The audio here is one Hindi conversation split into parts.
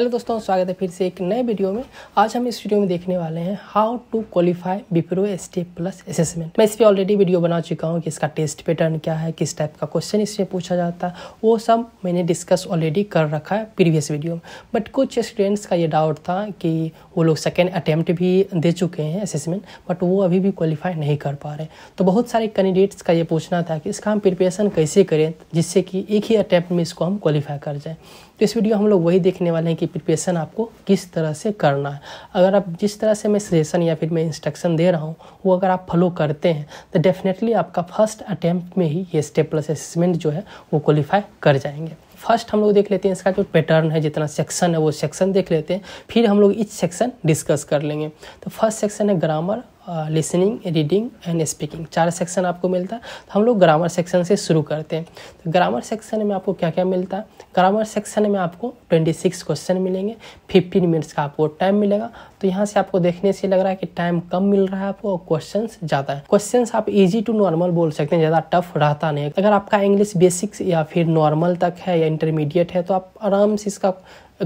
हेलो दोस्तों स्वागत है फिर से एक नए वीडियो में आज हम इस वीडियो में देखने वाले हैं how to qualify Wipro step plus assessment मैं इस पर ऑलरेडी वीडियो बना चुका हूँ कि इसका टेस्ट पैटर्न क्या है किस टाइप का क्वेश्चन इसमें पूछा जाता है वो सब मैंने डिस्कस ऑलरेडी कर रखा है प्रीवियस वीडियो में बट कुछ स्टूडेंट्स का ये डाउट था कि वो लोग सेकेंड अटैम्प्ट भी दे चुके हैं असेसमेंट बट वो अभी भी क्वालिफाई नहीं कर पा रहे तो बहुत सारे कैंडिडेट्स का ये पूछना था कि इसका हम प्रिपरेशन कैसे करें जिससे कि एक ही अटैम्प्ट में इसको हम क्वालिफाई कर जाएँ तो इस वीडियो हम लोग वही देखने वाले हैं कि प्रिपरेशन आपको किस तरह से करना है अगर आप जिस तरह से मैं सजेशन या फिर मैं इंस्ट्रक्शन दे रहा हूँ वो अगर आप फॉलो करते हैं तो डेफिनेटली आपका फर्स्ट अटैम्प्ट में ही ये स्टेप प्लस असेसमेंट जो है वो क्वालिफाई कर जाएंगे फर्स्ट हम लोग देख लेते हैं इसका जो पैटर्न है जितना सेक्शन है वो सेक्शन देख लेते हैं फिर हम लोग इस सेक्शन डिस्कस कर लेंगे तो फर्स्ट सेक्शन है grammar listening reading and speaking चार सेक्शन आपको मिलता है तो हम लोग ग्रामर सेक्शन से शुरू करते हैं तो ग्रामर सेक्शन में आपको क्या क्या मिलता है ग्रामर सेक्शन में आपको 26 क्वेश्चन मिलेंगे 15 मिनट्स का आपको टाइम मिलेगा तो यहाँ से आपको देखने से लग रहा है कि टाइम कम मिल रहा है आपको और क्वेश्चन ज़्यादा है क्वेश्चन आप ईजी टू नॉर्मल बोल सकते हैं ज़्यादा टफ रहता नहीं अगर आपका इंग्लिश बेसिक्स या फिर नॉर्मल तक है या इंटरमीडिएट है तो आप आराम से इसका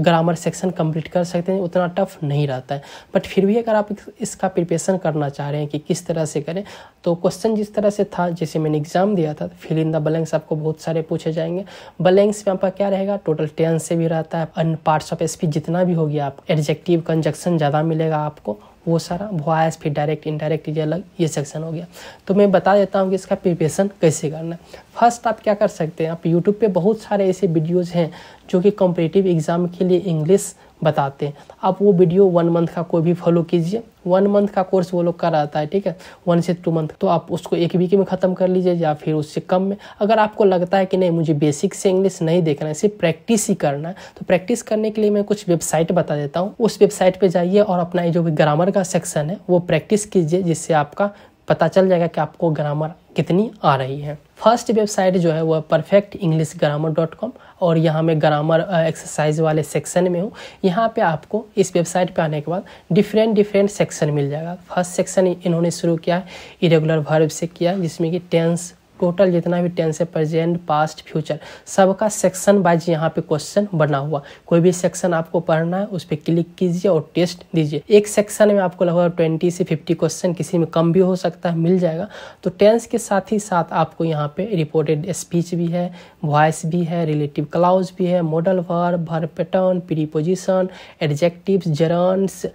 ग्रामर सेक्शन कंप्लीट कर सकते हैं उतना टफ नहीं रहता है बट फिर भी अगर आप इसका प्रिपरेशन करना चाह रहे हैं कि किस तरह से करें तो क्वेश्चन जिस तरह से था जैसे मैंने एग्जाम दिया था फिल इन द ब्लैंक्स आपको बहुत सारे पूछे जाएंगे ब्लैंक्स में आपका क्या रहेगा टोटल टेन से भी रहता है अन पार्ट्स ऑफ स्पीच जितना भी हो गया आप एडजेक्टिव कंजक्शन ज़्यादा मिलेगा आपको वो सारा वॉयस फिर डायरेक्ट इनडायरेक्ट ये अलग ये सेक्शन हो गया तो मैं बता देता हूँ कि इसका प्रिपरेशन कैसे करना है फर्स्ट आप क्या कर सकते हैं आप यूट्यूब पे बहुत सारे ऐसे वीडियोज़ हैं जो कि कॉम्पिटिटिव एग्ज़ाम के लिए इंग्लिश बताते हैं तो आप वो वीडियो वन मंथ का कोई भी फॉलो कीजिए वन मंथ का कोर्स वो लोग कराता है ठीक है वन से टू मंथ तो आप उसको एक वीक में ख़त्म कर लीजिए या फिर उससे कम में अगर आपको लगता है कि नहीं मुझे बेसिक से इंग्लिश नहीं देखना है सिर्फ प्रैक्टिस ही करना है तो प्रैक्टिस करने के लिए मैं कुछ वेबसाइट बता देता हूँ उस वेबसाइट पर जाइए और अपना जो भी ग्रामर का सेक्शन है वो प्रैक्टिस कीजिए जिससे आपका पता चल जाएगा कि आपको ग्रामर कितनी आ रही है फर्स्ट वेबसाइट जो है वह perfect English grammar dot com और यहाँ मैं ग्रामर एक्सरसाइज uh, वाले सेक्शन में हूँ यहाँ पे आपको इस वेबसाइट पे आने के बाद डिफरेंट डिफरेंट सेक्शन मिल जाएगा फर्स्ट सेक्शन इन्होंने शुरू किया है इरेगुलर वर्ब से किया जिसमें कि टेंस टोटल जितना भी टेंस है प्रेजेंट पास्ट फ्यूचर सबका सेक्शन वाइज यहाँ पे क्वेश्चन बना हुआ कोई भी सेक्शन आपको पढ़ना है उस पर क्लिक कीजिए और टेस्ट दीजिए एक सेक्शन में आपको लगभग ट्वेंटी से फिफ्टी क्वेश्चन किसी में कम भी हो सकता है मिल जाएगा तो टेंस के साथ ही साथ आपको यहाँ पे रिपोर्टेड स्पीच भी है वॉइस भी है रिलेटिव क्लाउज भी है modal verb verb pattern preposition adjectives gerunds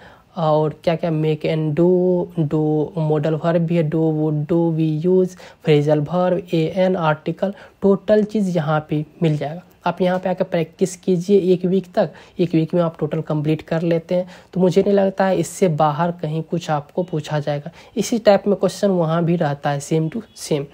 और क्या क्या make and do do modal verb भी है डो वो do we use phrasal verb a an article total चीज़ यहाँ पे मिल जाएगा आप यहाँ पे आकर प्रैक्टिस कीजिए एक वीक तक एक वीक में आप टोटल कंप्लीट कर लेते हैं तो मुझे नहीं लगता है इससे बाहर कहीं कुछ आपको पूछा जाएगा इसी टाइप में क्वेश्चन वहाँ भी रहता है सेम टू सेम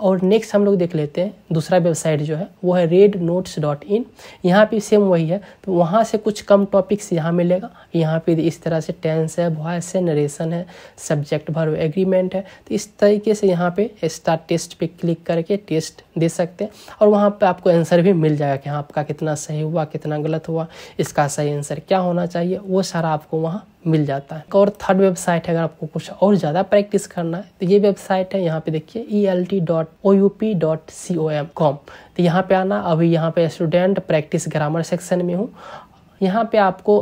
और नेक्स्ट हम लोग देख लेते हैं दूसरा वेबसाइट जो है वो है रेड नोट्स डॉट इन यहाँ पर सेम वही है तो वहाँ से कुछ कम टॉपिक्स यहाँ मिलेगा यहाँ पे इस तरह से टेंस है वॉइस है नरेशन है सब्जेक्ट भर एग्रीमेंट है तो इस तरीके से यहाँ पे स्टार टेस्ट पे क्लिक करके टेस्ट दे सकते हैं और वहाँ पर आपको आंसर भी मिल जाएगा कि हाँ आपका कितना सही हुआ कितना गलत हुआ इसका सही आंसर क्या होना चाहिए वो सारा आपको वहाँ मिल जाता है और थर्ड वेबसाइट है अगर आपको कुछ और ज़्यादा प्रैक्टिस करना है तो ये वेबसाइट है यहाँ पे देखिए E L T dot O U P dot C O M com तो यहाँ पे आना अभी यहाँ पे स्टूडेंट प्रैक्टिस ग्रामर सेक्शन में हूँ यहाँ पे आपको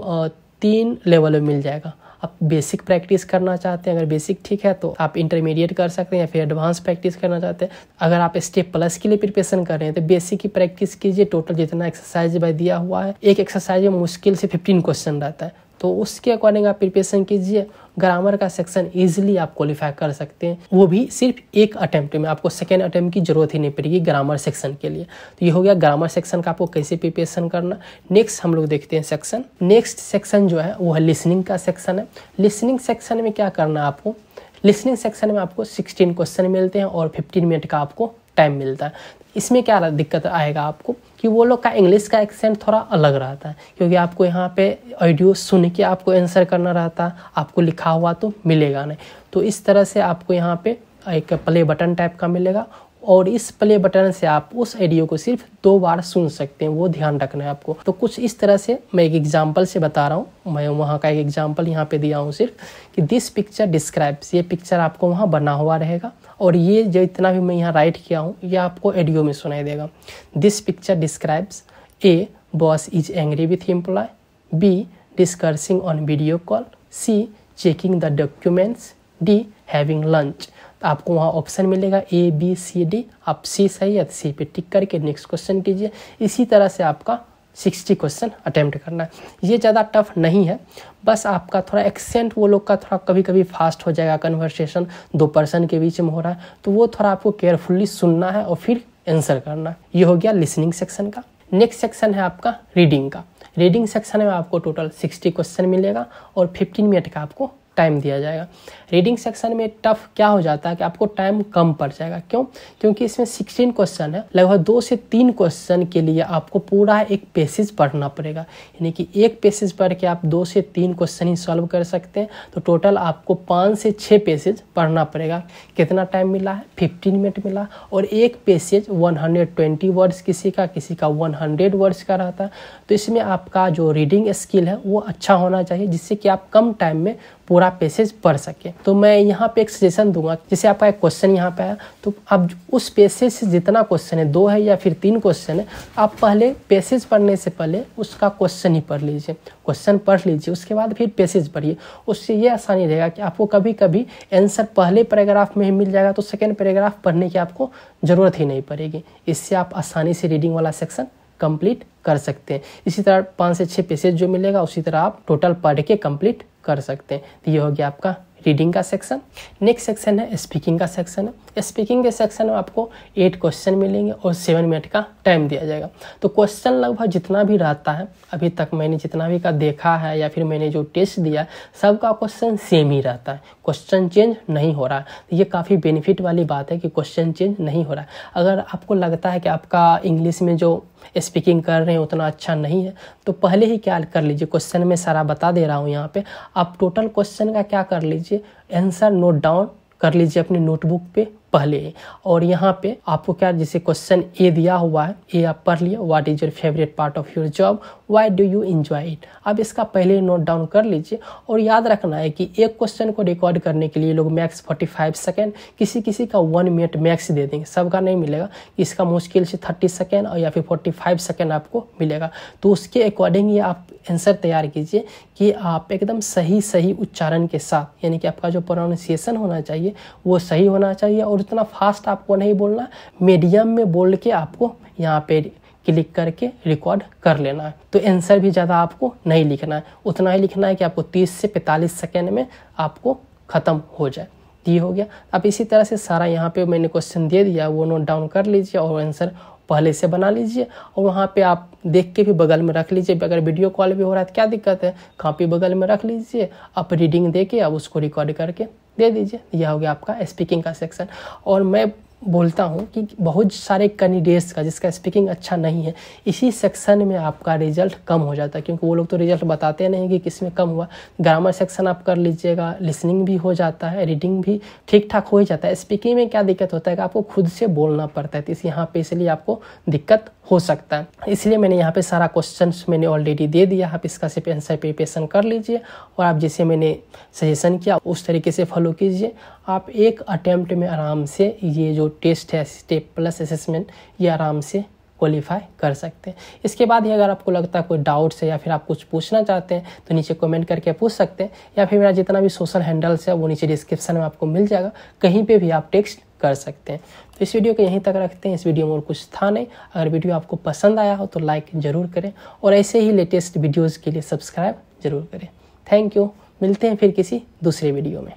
तीन लेवल में मिल जाएगा आप बेसिक प्रैक्टिस करना चाहते हैं अगर बेसिक ठीक है तो आप इंटरमीडिएट कर सकते हैं या फिर एडवांस प्रैक्टिस करना चाहते हैं अगर आप स्टेप प्लस के लिए प्रिपरेशन कर रहे हैं तो बेसिक की प्रैक्टिस कीजिए टोटल जितना एक्सरसाइज भाई दिया हुआ है एक एक्सरसाइज में मुश्किल से फिफ्टीन क्वेश्चन रहता है तो उसके अकॉर्डिंग आप प्रिपरेशन कीजिए ग्रामर का सेक्शन ईजिली आप क्वालिफाई कर सकते हैं वो भी सिर्फ एक अटैम्प्ट में आपको सेकेंड अटैम्प्ट की जरूरत ही नहीं पड़ेगी ग्रामर सेक्शन के लिए तो ये हो गया ग्रामर सेक्शन का आपको कैसे प्रिपरेशन करना नेक्स्ट हम लोग देखते हैं सेक्शन नेक्स्ट सेक्शन जो है वो है लिसनिंग का सेक्शन है लिसनिंग सेक्शन में क्या करना आपको लिसनिंग सेक्शन में आपको सिक्सटीन क्वेश्चन मिलते हैं और फिफ्टीन मिनट का आपको टाइम मिलता है इसमें क्या दिक्कत आएगा आपको कि वो लोग का इंग्लिश का एक्सेंट थोड़ा अलग रहता है क्योंकि आपको यहाँ पे ऑडियो सुन के आपको आंसर करना रहता है आपको लिखा हुआ तो मिलेगा नहीं तो इस तरह से आपको यहाँ पे एक प्ले बटन टाइप का मिलेगा और इस प्ले बटन से आप उस ऑडियो को सिर्फ दो बार सुन सकते हैं वो ध्यान रखना है आपको तो कुछ इस तरह से मैं एक एग्जाम्पल से बता रहा हूँ मैं वहाँ का एक एग्जाम्पल यहाँ पे दिया हूँ सिर्फ कि दिस पिक्चर डिस्क्राइब्स ये पिक्चर आपको वहाँ बना हुआ रहेगा और ये जो इतना भी मैं यहाँ राइट किया हूँ ये आपको ऑडियो में सुनाई देगा this picture describes A boss is angry with employee B discussing on video call C checking the documents D having lunch तो आपको वहाँ ऑप्शन मिलेगा ए बी सी डी आप सी सही या सी पे टिक करके नेक्स्ट क्वेश्चन कीजिए इसी तरह से आपका सिक्सटी क्वेश्चन अटैम्प्ट करना है ये ज़्यादा टफ नहीं है बस आपका थोड़ा एक्सेंट वो लोग का थोड़ा कभी कभी फास्ट हो जाएगा कन्वर्सेशन दो पर्सन के बीच में हो रहा है तो वो थोड़ा आपको केयरफुल्ली सुनना है और फिर आंसर करना है ये हो गया लिसनिंग सेक्शन का नेक्स्ट सेक्शन है आपका रीडिंग का रीडिंग सेक्शन में आपको टोटल सिक्सटी क्वेश्चन मिलेगा और फिफ्टीन मिनट का आपको टाइम दिया जाएगा रीडिंग सेक्शन में टफ क्या हो जाता है कि आपको टाइम कम पड़ जाएगा क्यों क्योंकि इसमें सिक्सटीन क्वेश्चन है लगभग दो से तीन क्वेश्चन के लिए आपको पूरा एक पेसेज पढ़ना पड़ेगा यानी कि एक पेसेज पढ़ के आप दो से तीन क्वेश्चन ही सॉल्व कर सकते हैं तो टोटल आपको पाँच से छः पेसेज पढ़ना पड़ेगा कितना टाइम मिला है फिफ्टीन मिनट मिला और एक पेसेज वन वर्ड्स किसी का किसी का वन वर्ड्स का रहता है तो इसमें आपका जो रीडिंग स्किल है वो अच्छा होना चाहिए जिससे कि आप कम टाइम में पूरा पेसेज पढ़ सके तो मैं यहाँ पे एक सजेशन दूंगा जैसे आपका एक क्वेश्चन यहाँ पे आया तो आप उस पेसेज से जितना क्वेश्चन है दो है या फिर तीन क्वेश्चन है आप पहले पेसेज पढ़ने से पहले उसका क्वेश्चन ही पढ़ लीजिए क्वेश्चन पढ़ लीजिए उसके बाद फिर पेसेज पढ़िए उससे ये आसानी रहेगा कि आपको कभी कभी आंसर पहले पैराग्राफ में ही मिल जाएगा तो सेकेंड पैराग्राफ पढ़ने की आपको ज़रूरत ही नहीं पड़ेगी इससे आप आसानी से रीडिंग वाला सेक्शन कंप्लीट कर सकते हैं इसी तरह पाँच से छः पेसेज जो मिलेगा उसी तरह आप टोटल पढ़ के कंप्लीट कर सकते हैं तो ये हो गया आपका रीडिंग का सेक्शन नेक्स्ट सेक्शन है स्पीकिंग का सेक्शन है स्पीकिंग के सेक्शन में आपको एट क्वेश्चन मिलेंगे और सेवन मिनट का टाइम दिया जाएगा तो क्वेश्चन लगभग जितना भी रहता है अभी तक मैंने जितना भी का देखा है या फिर मैंने जो टेस्ट दिया है सबका क्वेश्चन सेम ही रहता है क्वेश्चन चेंज नहीं हो रहा है ये काफ़ी बेनिफिट वाली बात है कि क्वेश्चन चेंज नहीं हो रहा है अगर आपको लगता है कि आपका इंग्लिश में जो स्पीकिंग कर रहे हैं उतना अच्छा नहीं है तो पहले ही क्या कर लीजिए क्वेश्चन में सारा बता दे रहा हूँ यहाँ पे आप टोटल क्वेश्चन का क्या कर लीजिए लीजिए आंसर नोट डाउन कर लीजिए अपने नोटबुक पे पहले और यहाँ पे आपको क्या जैसे क्वेश्चन ए दिया हुआ है ए आप पढ़ लिए what is your favourite part of your job why do you enjoy it अब इसका पहले नोट डाउन कर लीजिए और याद रखना है कि एक क्वेश्चन को रिकॉर्ड करने के लिए लोग मैक्स फोर्टी फाइव सेकेंड किसी किसी का वन मिनट मैक्स दे देंगे सबका नहीं मिलेगा इसका मुश्किल से थर्टी सेकेंड और या फिर फोर्टी फाइव सेकेंड आपको मिलेगा तो उसके अकॉर्डिंग ही आप आंसर तैयार कीजिए कि आप एकदम सही सही उच्चारण के साथ यानी कि आपका जो प्रोनाउंसिएशन होना चाहिए वो सही होना चाहिए और और इतना फास्ट आपको नहीं बोलना मीडियम में बोल के आपको यहाँ पे क्लिक करके रिकॉर्ड कर लेना है तो एंसर भी ज़्यादा आपको नहीं लिखना है उतना ही लिखना है कि आपको 30 से 45 सेकेंड में आपको ख़त्म हो जाए ये हो गया अब इसी तरह से सारा यहाँ पे मैंने क्वेश्चन दे दिया वो नोट डाउन कर लीजिए और आंसर पहले से बना लीजिए और वहाँ पे आप देख के भी बगल में रख लीजिए अगर वीडियो कॉल भी हो रहा है तो क्या दिक्कत है कॉपी बगल में रख लीजिए आप रीडिंग दे के आप उसको रिकॉर्ड करके दे दीजिए यह हो गया आपका स्पीकिंग का सेक्शन और मैं बोलता हूँ कि बहुत सारे कैंडिडेट्स का जिसका स्पीकिंग अच्छा नहीं है इसी सेक्शन में आपका रिजल्ट कम हो जाता है क्योंकि वो लोग तो रिजल्ट बताते नहीं कि किस में कम हुआ ग्रामर सेक्शन आप कर लीजिएगा लिसनिंग भी हो जाता है रीडिंग भी ठीक ठाक हो ही जाता है स्पीकिंग में क्या दिक्कत होता है कि आपको खुद से बोलना पड़ता है तो इस यहाँ पर इसलिए आपको दिक्कत हो सकता है इसलिए मैंने यहाँ पर सारा क्वेश्चन मैंने ऑलरेडी दे दिया आप इसका सिर्फ आंसर प्रिपेशन कर लीजिए और आप जैसे मैंने सजेशन किया उस तरीके से फॉलो कीजिए आप एक अटैम्प्ट में आराम से ये जो टेस्ट है स्टेप प्लस असेसमेंट ये आराम से क्वालिफाई कर सकते हैं इसके बाद ही अगर आपको लगता है कोई डाउट्स है या फिर आप कुछ पूछना चाहते हैं तो नीचे कमेंट करके पूछ सकते हैं या फिर मेरा जितना भी सोशल हैंडल्स है वो नीचे डिस्क्रिप्शन में आपको मिल जाएगा कहीं पे भी आप टेक्स्ट कर सकते हैं तो इस वीडियो को यहीं तक रखते हैं इस वीडियो में और कुछ था नहीं अगर वीडियो आपको पसंद आया हो तो लाइक ज़रूर करें और ऐसे ही लेटेस्ट वीडियोज़ के लिए सब्सक्राइब ज़रूर करें थैंक यू मिलते हैं फिर किसी दूसरे वीडियो में